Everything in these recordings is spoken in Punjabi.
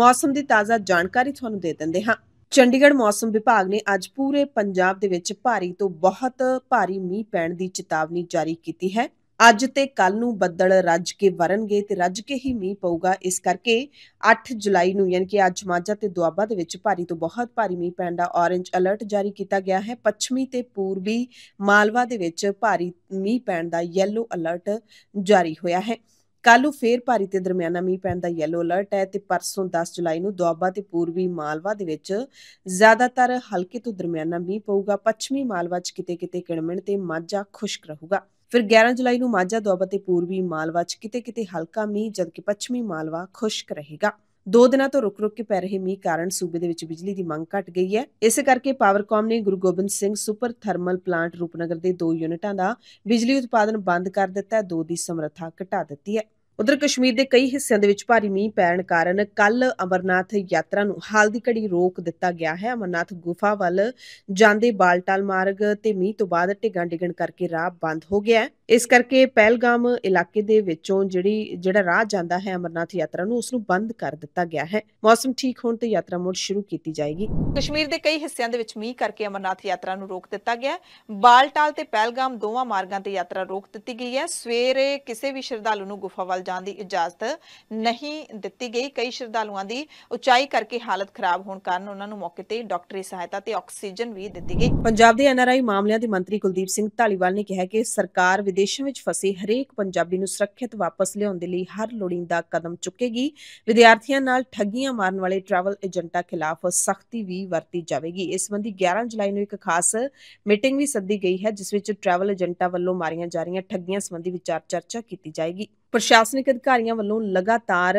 ਮੌਸਮ ਦੀ ਤਾਜ਼ਾ ਜਾਣਕਾਰੀ ਤੁਹਾਨੂੰ ਦੇ ਦਿੰਦੇ ਹਾਂ ਚੰਡੀਗੜ੍ਹ ਮੌਸਮ ਵਿਭਾਗ ਨੇ ਅੱਜ ਪੂਰੇ ਪੰਜਾਬ ਦੇ ਵਿੱਚ ਭਾਰੀ ਤੋਂ ਬਹੁਤ ਭਾਰੀ ਮੀਂਹ ਪੈਣ ਦੀ ਚੇਤਾਵਨੀ ਜਾਰੀ ਕੀਤੀ ਹੈ ਅੱਜ ਤੇ ਕੱਲ ਨੂੰ ਬੱਦਲ ਰੱਜ ਕੇ ਵਰਨਗੇ ਤੇ ਰੱਜ ਕੇ ਹੀ ਮੀਂਹ ਪਊਗਾ ਇਸ ਕਰਕੇ 8 ਜੁਲਾਈ ਨੂੰ ਯਾਨੀ ਕਿ ਅੱਜ ਮਾਝਾ ਤੇ ਦੁਆਬਾ ਦੇ ਵਿੱਚ ਭਾਰੀ ਤੋਂ ਬਹੁਤ ਭਾਰੀ ਮੀਂਹ ਪੈਣ ਦਾ ਔਰੇਂਜ ਅਲਰਟ ਜਾਰੀ ਕੀਤਾ ਗਿਆ ਹੈ ਪੱਛਮੀ ਤੇ ਪੂਰਬੀ ਮਾਲਵਾ ਦੇ ਵਿੱਚ ਭਾਰੀ ਮੀਂਹ ਪੈਣ ਦਾ ਯੈਲੋ ਅਲਰਟ ਜਾਰੀ ਹੋਇਆ ਹੈ ਕੱਲੂ ਫੇਰ ਭਾਰੀ ਤੇ ਦਰਮਿਆਨਾ ਮੀਂਹ ਪੈਣ ਦਾ ਯੈਲੋ ਅਲਰਟ ਹੈ ਤੇ ਪਰਸੋਂ 10 ਜੁਲਾਈ ਨੂੰ ਦੁਆਬਾ ਤੇ ਪੂਰਬੀ ਮਾਲਵਾ ਦੇ ਵਿੱਚ ਜ਼ਿਆਦਾਤਰ ਹਲਕੇ ਤੋਂ ਦਰਮਿਆਨਾ ਮੀਂਹ ਪਊਗਾ ਪੱਛਮੀ ਮਾਲਵਾ 'ਚ ਕਿਤੇ-ਕਿਤੇ ਕਿਣਮਣ ਤੇ ਮਾਝਾ ਖੁਸ਼ਕ ਰਹੂਗਾ ਫਿਰ 11 ਜੁਲਾਈ ਨੂੰ ਮਾਝਾ ਦੁਆਬਾ ਤੇ ਪੂਰਬੀ ਮਾਲਵਾ 'ਚ ਕਿਤੇ-ਕਿਤੇ ਹਲਕਾ ਮੀਂਹ ਜਦਕਿ ਪੱਛਮੀ ਮਾਲਵਾ ਖੁਸ਼ਕ ਰਹੇਗਾ ਦੋ ਦਿਨਾਂ ਤੋਂ ਰੁਕ-ਰੁਕ ਕੇ ਪੈ ਰਹੇ ਮੀਂਹ ਕਾਰਨ ਸੂਬੇ ਦੇ ਵਿੱਚ ਬਿਜਲੀ ਦੀ ਮੰਗ ਘਟ ਗਈ ਹੈ ਇਸ ਕਰਕੇ ਪਾਵਰਕਾਮ ਨੇ Guru Gobind Singh super thermal plant Rupnagar ਦੇ ਦੋ ਯੂਨਿਟਾਂ ਦਾ ਬਿਜਲੀ ਉਤਪਾਦਨ ਬੰਦ ਕਰ ਦਿੱਤਾ ਹੈ ਦੋ ਦੀ ਸਮਰੱਥਾ ਘਟਾ ਦਿੱਤੀ ਹੈ ਉਧਰ ਕਸ਼ਮੀਰ ਦੇ ਕਈ ਹਿੱਸਿਆਂ ਦੇ ਵਿੱਚ ਭਾਰੀ ਮੀਂਹ ਪੈਣ ਕਾਰਨ ਕੱਲ ਅਮਰਨਾਥ ਯਾਤਰਾ ਨੂੰ ਹਾਲ ਦੀ ਘੜੀ ਰੋਕ ਦਿੱਤਾ ਗਿਆ ਹੈ ਅਮਰਨਾਥ ਗੁਫਾ ਵੱਲ ਜਾਂਦੇ ਬਾਲਟਾਲ ਮਾਰਗ ਤੇ ਮੀਂਹ ਤੋਂ ਬਾਅਦ ਢਿੱਗਾਂ ਡਿੱਗਣ ਕਰਕੇ ਰਾਹ ਬੰਦ ਹੋ ਗਿਆ ਹੈ ਇਸ ਕਰਕੇ ਪਹਿਲਗਾਮ ਇਲਾਕੇ ਦੇ ਵਿੱਚੋਂ ਜਿਹੜੀ ਜਿਹੜਾ ਰਾਹ ਜਾਂਦਾ ਹੈ ਅਮਰਨਾਥ ਯਾਤਰਾ ਨੂੰ ਉਸ ਨੂੰ ਬੰਦ ਕਰ ਦਿੱਤਾ ਗਿਆ ਹੈ ਮੌਸਮ ਠੀਕ ਹੋਣ ਤੇ ਯਾਤਰਾ ਮੁੜ ਸ਼ੁਰੂ ਕੀਤੀ ਜਾਏਗੀ ਕਸ਼ਮੀਰ ਦੇ ਕਈ ਹਿੱਸਿਆਂ ਦੇ ਵਿੱਚ ਮੀਂਹ ਕਰਕੇ ਅਮਰਨਾਥ ਯਾਤਰਾ ਨੂੰ ਰੋਕ ਦਿੱਤਾ ਗਿਆ ਹੈ ਬਾਲਟਾਲ ਤੇ ਪਹਿਲਗਾਮ ਦੋਵਾਂ ਮਾਰਗਾਂ ਤੇ ਯਾਤਰਾ ਰੋਕ ਦਿੱਤੀ ਗਈ ਹੈ ਸਵੇਰੇ ਕਿਸੇ ਵੀ ਸ਼ਰਧਾਲੂ ਨੂੰ ਗੁਫਾ ਵੱਲ ਜਾਣ ਦੀ ਇਜਾਜ਼ਤ ਨਹੀਂ ਦਿੱਤੀ ਗਈ ਕਈ ਸ਼ਰਧਾਲੂਆਂ ਦੀ ਉਚਾਈ ਕਰਕੇ ਹਾਲਤ ਖਰਾਬ ਹੋਣ ਕਾਰਨ ਉਹਨਾਂ ਨੂੰ ਮੌਕੇ ਤੇ ਡਾਕਟਰੀ ਸਹਾਇਤਾ ਤੇ ਆਕਸੀਜਨ ਵੀ ਦਿੱਤੀ ਗਈ ਪੰਜਾਬ ਦੇ ਐਨਆਰਆਈ ਮਾਮਲਿਆਂ ਦੇ ਮੰਤਰੀ ਕੁਲਦੀਪ ਸਿੰਘ ਢਾਲੀਵਾਲ ਨੇ ਕਿਹਾ ਕਿ ਸਰਕਾਰ ਵਿਦੇਸ਼ਾਂ ਵਿੱਚ ਫਸੇ ਹਰੇਕ ਪੰਜਾਬੀ ਨੂੰ ਸੁਰੱਖਿਅਤ ਵਾਪਸ ਲਿਆਉਣ ਦੇ ਲਈ ਹਰ ਲੋੜੀਂਦਾ ਕਦਮ ਚੁੱਕੇਗੀ ਵਿਦਿਆਰਥੀਆਂ ਨਾਲ ਠੱਗੀਆਂ ਮਾਰਨ ਵਾਲੇ ਟਰੈਵਲ ਏਜੰਟਾਂ ਖਿਲਾਫ ਸਖਤੀ ਵੀ ਵਰਤੀ ਜਾਵੇਗੀ ਇਸ ਸੰਬੰਧੀ 11 ਜੁਲਾਈ ਨੂੰ ਇੱਕ ਖਾਸ ਮੀਟਿੰਗ ਵੀ ਸੱਦੀ ਗਈ ਹੈ ਜਿਸ ਵਿੱਚ ਟਰੈਵਲ ਏਜੰਟਾਂ ਵੱਲੋਂ ਮਾਰੀਆਂ ਜਾ ਰਹੀਆਂ ਠੱਗੀਆਂ ਸੰਬੰਧੀ ਵਿਚਾਰ ਚਰਚਾ ਕੀਤੀ ਜਾਏਗੀ ਪ੍ਰਸ਼ਾਸਨਿਕ ਅਧਿਕਾਰੀਆਂ ਵੱਲੋਂ ਲਗਾਤਾਰ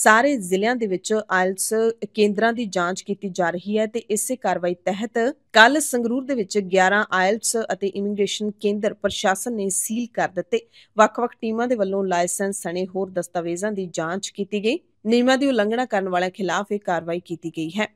ਸਾਰੇ ਜ਼ਿਲ੍ਹਿਆਂ ਦੇ ਵਿੱਚ ਆਇਲਸ ਕੇਂਦਰਾਂ ਦੀ ਜਾਂਚ ਕੀਤੀ ਜਾ ਰਹੀ ਹੈ ਤੇ ਇਸੇ ਕਾਰਵਾਈ ਤਹਿਤ ਕੱਲ ਸੰਗਰੂਰ ਦੇ ਵਿੱਚ 11 ਆਇਲਸ ਅਤੇ ਇਮੀਗ੍ਰੇਸ਼ਨ ਕੇਂਦਰ ਪ੍ਰਸ਼ਾਸਨ ਨੇ ਸੀਲ ਕਰ ਦਿੱਤੇ ਵੱਖ-ਵੱਖ ਟੀਮਾਂ ਦੇ ਵੱਲੋਂ ਲਾਇਸੈਂਸ ਸਣੇ ਹੋਰ ਦਸਤਾਵੇਜ਼ਾਂ ਦੀ ਜਾਂਚ ਕੀਤੀ ਗਈ ਨਿਯਮਾਂ ਦੀ ਉਲੰਘਣਾ ਕਰਨ ਵਾਲਿਆਂ ਖਿਲਾਫ ਇਹ ਕਾਰਵਾਈ ਕੀਤੀ ਗਈ ਹੈ